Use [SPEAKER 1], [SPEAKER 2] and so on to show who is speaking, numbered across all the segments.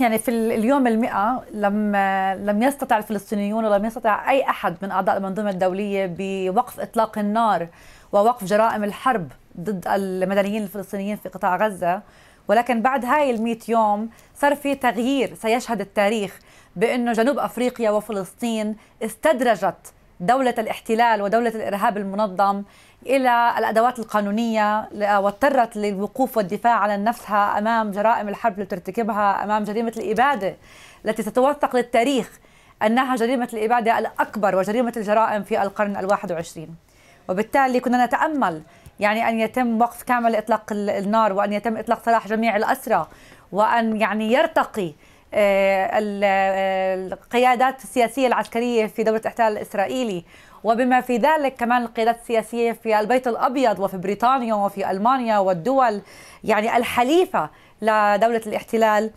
[SPEAKER 1] يعني في اليوم المئة لم لم يستطع الفلسطينيون ولم يستطع أي أحد من أعضاء المنظومة الدولية بوقف إطلاق النار ووقف جرائم الحرب ضد المدنيين الفلسطينيين في قطاع غزة ولكن بعد هاي المئة يوم صار في تغيير سيشهد التاريخ بأنه جنوب أفريقيا وفلسطين استدرجت دولة الاحتلال ودولة الإرهاب المنظم إلى الأدوات القانونية واضطرت للوقوف والدفاع عن نفسها أمام جرائم الحرب اللي ترتكبها أمام جريمة الإبادة التي ستوثق للتاريخ أنها جريمة الإبادة الأكبر وجريمة الجرائم في القرن الواحد وعشرين وبالتالي كنا نتأمل يعني أن يتم وقف كامل إطلاق النار وأن يتم إطلاق سراح جميع الأسرى وأن يعني يرتقي آه، آه، القيادات السياسية العسكرية في دولة الاحتلال الإسرائيلي وبما في ذلك كمان القيادات السياسية في البيت الأبيض وفي بريطانيا وفي ألمانيا والدول يعني الحليفة لدولة الاحتلال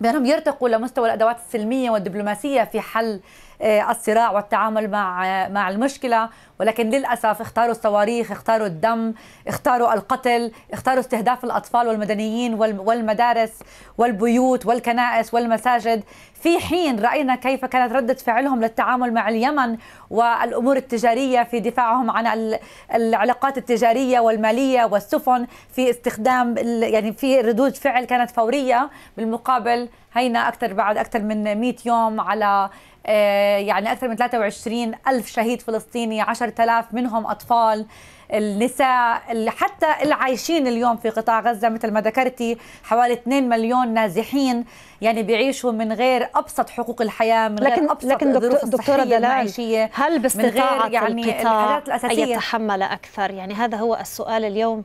[SPEAKER 1] بأنهم يرتقوا لمستوى الأدوات السلمية والدبلوماسية في حل آه، الصراع والتعامل مع آه، مع المشكله ولكن للاسف اختاروا الصواريخ اختاروا الدم اختاروا القتل اختاروا استهداف الاطفال والمدنيين والمدارس والبيوت والكنائس والمساجد في حين راينا كيف كانت رده فعلهم للتعامل مع اليمن والامور التجاريه في دفاعهم عن العلاقات التجاريه والماليه والسفن في استخدام يعني في ردود فعل كانت فوريه بالمقابل هينا اكثر بعد اكثر من 100 يوم على آه، يعني أكثر من 23 ألف شهيد فلسطيني 10,000 منهم أطفال النساء حتى العايشين اليوم في قطاع غزة مثل ما ذكرتي حوالي 2 مليون نازحين يعني بيعيشوا من غير أبسط حقوق الحياة من لكن غير أبسط لكن دكتور دكتورة دلال هل باستطاعة يعني القطاع الأساسية أن يتحمل
[SPEAKER 2] أكثر يعني هذا هو السؤال اليوم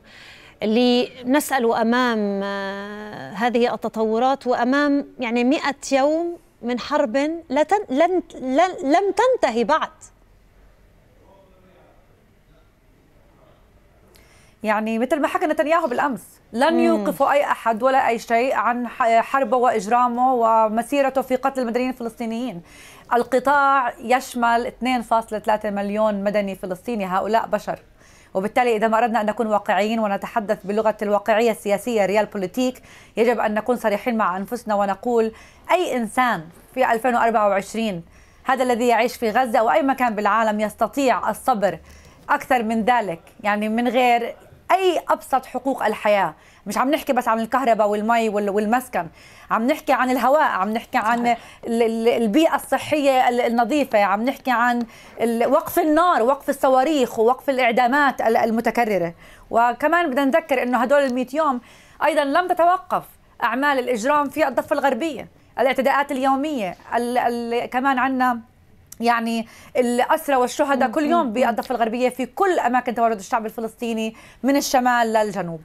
[SPEAKER 2] اللي نسأل أمام آه، هذه التطورات وأمام يعني 100 يوم من حرب لتن لن لم تنتهي بعد
[SPEAKER 1] يعني مثل ما حكى نتنياهو بالامس لن يوقف يوقفوا اي احد ولا اي شيء عن حربه واجرامه ومسيرته في قتل المدنيين الفلسطينيين القطاع يشمل 2.3 مليون مدني فلسطيني هؤلاء بشر وبالتالي إذا ما أردنا أن نكون واقعيين ونتحدث بلغة الواقعية السياسية ريال بوليتيك يجب أن نكون صريحين مع أنفسنا ونقول أي إنسان في 2024 هذا الذي يعيش في غزة أو أي مكان بالعالم يستطيع الصبر أكثر من ذلك يعني من غير اي ابسط حقوق الحياه مش عم نحكي بس عن الكهرباء والمي والمسكن عم نحكي عن الهواء عم نحكي عن البيئه الصحيه النظيفه عم نحكي عن وقف النار وقف الصواريخ ووقف الاعدامات المتكرره وكمان بدنا نذكر انه هدول ال يوم ايضا لم تتوقف اعمال الاجرام في الضفه الغربيه الاعتداءات اليوميه ال ال كمان عندنا يعني الأسرى والشهداء كل يوم بالضفة الغربية في كل أماكن تواجد الشعب الفلسطيني من الشمال للجنوب